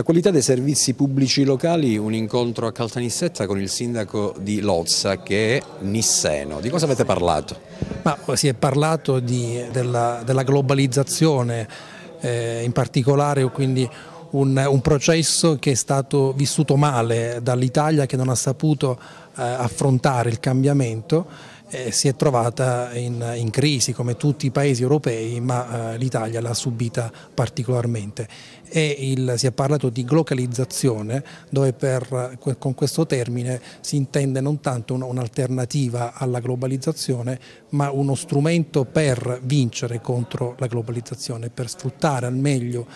La qualità dei servizi pubblici locali, un incontro a Caltanissetta con il sindaco di Lozza che è Nisseno. Di cosa avete parlato? Ma, si è parlato di, della, della, globalizzazione, eh, in particolare quindi un, un, processo che è stato vissuto male dall'Italia che non ha saputo eh, affrontare il cambiamento eh, si è trovata in, in, crisi come tutti i paesi europei, ma eh, l'Italia l'ha subita particolarmente. Il, si è parlato di glocalizzazione, dove per, con questo termine si intende non tanto un'alternativa alla globalizzazione, ma uno strumento per vincere contro la globalizzazione, per sfruttare al meglio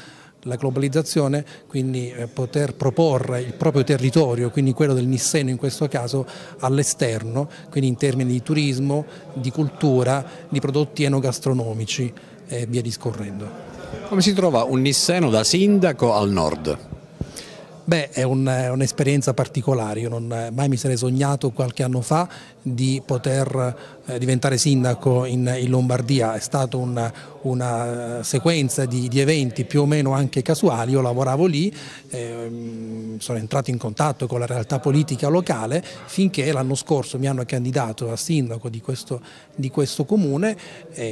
la globalizzazione, quindi eh, poter proporre il proprio territorio, quindi quello del Nisseno in questo caso, all'esterno, quindi in termini di turismo, di cultura, di prodotti enogastronomici e via discorrendo. Come si trova un Nisseno da sindaco al nord? Beh, è un'esperienza un particolare, io non, mai mi sarei sognato qualche anno fa di poter eh, diventare sindaco in, in Lombardia, è stato un, una eh, sequenza di, di, eventi più o meno anche casuali, io lavoravo lì, eh, sono entrato in contatto con la realtà politica locale finché l'anno scorso mi hanno candidato a sindaco di questo, di questo comune e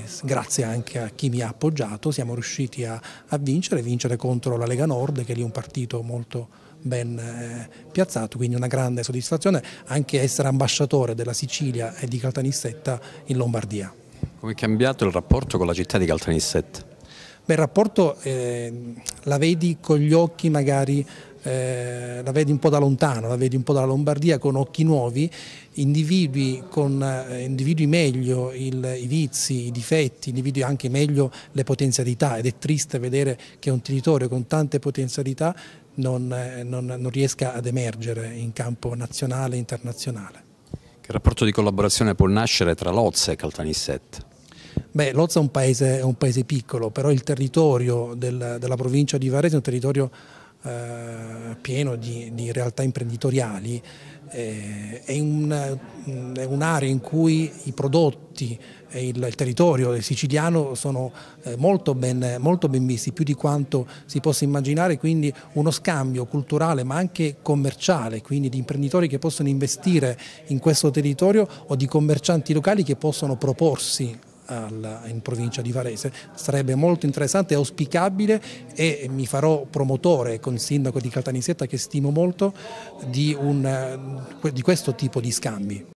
eh, grazie anche a chi mi ha appoggiato siamo riusciti a, a vincere, vincere contro la Lega Nord che è lì un partito molto ben eh, piazzato, quindi una grande soddisfazione anche essere ambasciatore della Sicilia e di Caltanissetta in Lombardia. Come è cambiato il rapporto con la città di Caltanissette? Beh, il rapporto eh, la vedi con gli occhi magari, eh, la vedi un po' da lontano, la vedi un po' dalla Lombardia con occhi nuovi, individui, con, eh, individui meglio il, i vizi, i difetti, individui anche meglio le potenzialità ed è triste vedere che un territorio con tante potenzialità non, eh, non, non riesca ad emergere in campo nazionale e internazionale. Che rapporto di collaborazione può nascere tra Lozze e Caltanissette? Beh, Lozza è un paese, è un paese piccolo, però il territorio del, della provincia di Varese è un territorio eh, pieno di, di, realtà imprenditoriali, eh, è, un'area in cui i prodotti e il, il territorio siciliano sono eh, molto, ben, molto, ben, visti, più di quanto si possa immaginare, quindi uno scambio culturale ma anche commerciale, quindi di imprenditori che possono investire in questo territorio o di commercianti locali che possono proporsi alla, in provincia di Varese. Sarebbe molto interessante, auspicabile e mi farò promotore con il sindaco di Caltanissetta che stimo molto di, un, di questo tipo di scambi.